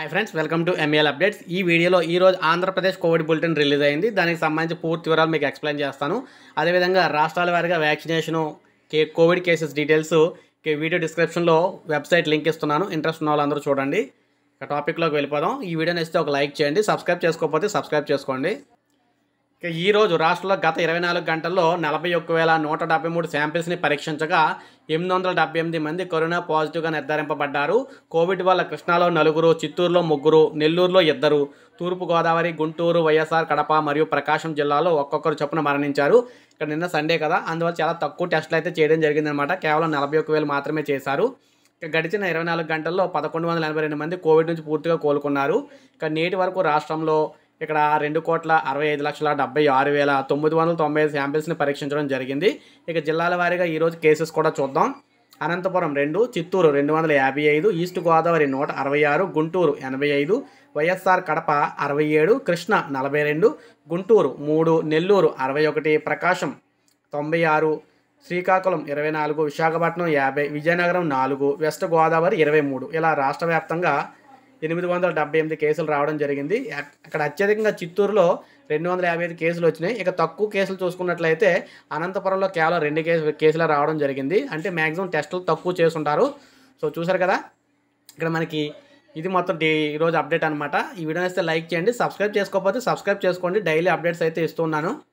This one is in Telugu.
hi friends welcome to MAL updates ఈ వీడియోలో ఈరోజు ఆంధ్రప్రదేశ్ కోవిడ్ బులెటిన్ రిలీజ్ అయింది దానికి సంబంధించి పూర్తి వివరాలు మీకు ఎక్స్ప్లెయిన్ చేస్తాను అదేవిధంగా రాష్ట్రాల వారిగా వ్యాక్సినేషను కే కోవిడ్ కేసెస్ డీటెయిల్స్ వీడియో డిస్క్రిప్షన్లో వెబ్సైట్ లింక్ ఇస్తున్నాను ఇంట్రెస్ట్ ఉన్న వాళ్ళందరూ చూడండి ఇక టాపిక్లోకి వెళ్ళిపోదాం ఈ వీడియోని ఇస్తే ఒక లైక్ చేయండి సబ్స్క్రైబ్ చేసుకోకపోతే సబ్స్క్రైబ్ చేసుకోండి ఇక ఈరోజు రాష్ట్రంలో గత ఇరవై నాలుగు గంటల్లో నలభై ఒక్క వేల నూట డెబ్బై మూడు శాంపిల్స్ని పరీక్షించగా ఎనిమిది వందల డెబ్బై ఎనిమిది మంది కరోనా పాజిటివ్గా నిర్ధారింపబడ్డారు కోవిడ్ వల్ల కృష్ణాలో నలుగురు చిత్తూరులో ముగ్గురు నెల్లూరులో ఇద్దరు తూర్పుగోదావరి గుంటూరు వైఎస్ఆర్ కడప మరియు ప్రకాశం జిల్లాలో ఒక్కొక్కరు చొప్పున మరణించారు ఇక్కడ నిన్న సండే కదా అందువల్ల చాలా తక్కువ టెస్టులు అయితే చేయడం జరిగిందనమాట కేవలం నలభై ఒక్క వేలు మాత్రమే చేశారు ఇక గడిచిన ఇరవై నాలుగు గంటల్లో పదకొండు వందల ఎనభై రెండు మంది కోవిడ్ నుంచి పూర్తిగా కోలుకున్నారు ఇక నేటి వరకు రాష్ట్రంలో ఇక్కడ రెండు కోట్ల అరవై ఐదు లక్షల డెబ్బై ఆరు వేల తొమ్మిది వందల తొంభై ఐదు శాంపిల్స్ని పరీక్షించడం జరిగింది ఇక జిల్లాల వారీగా ఈరోజు కేసెస్ కూడా చూద్దాం అనంతపురం రెండు చిత్తూరు రెండు వందల యాభై ఐదు ఈస్ట్ గోదావరి నూట అరవై ఆరు గుంటూరు ఎనభై ఐదు వైఎస్ఆర్ కడప అరవై ఏడు కృష్ణ నలభై రెండు గుంటూరు మూడు నెల్లూరు అరవై ఒకటి ప్రకాశం తొంభై ఆరు శ్రీకాకుళం ఇరవై నాలుగు విశాఖపట్నం యాభై విజయనగరం నాలుగు వెస్ట్ గోదావరి ఇరవై మూడు ఇలా రాష్ట్ర వ్యాప్తంగా ఎనిమిది వందల డెబ్బై ఎనిమిది కేసులు రావడం జరిగింది అక్కడ అత్యధికంగా చిత్తూరులో రెండు వందల యాభై ఐదు కేసులు వచ్చినాయి ఇక తక్కువ కేసులు చూసుకున్నట్లయితే అనంతపురంలో కేవలం రెండు కేసు కేసులు రావడం జరిగింది అంటే మ్యాక్సిమం టెస్టులు తక్కువ చేస్తుంటారు సో చూసారు కదా ఇక్కడ మనకి ఇది మొత్తం డే ఈరోజు అప్డేట్ అనమాట ఈ వీడియో అయితే లైక్ చేయండి సబ్స్క్రైబ్ చేసుకోకపోతే సబ్స్క్రైబ్ చేసుకోండి డైలీ అప్డేట్స్ అయితే ఇస్తున్నాను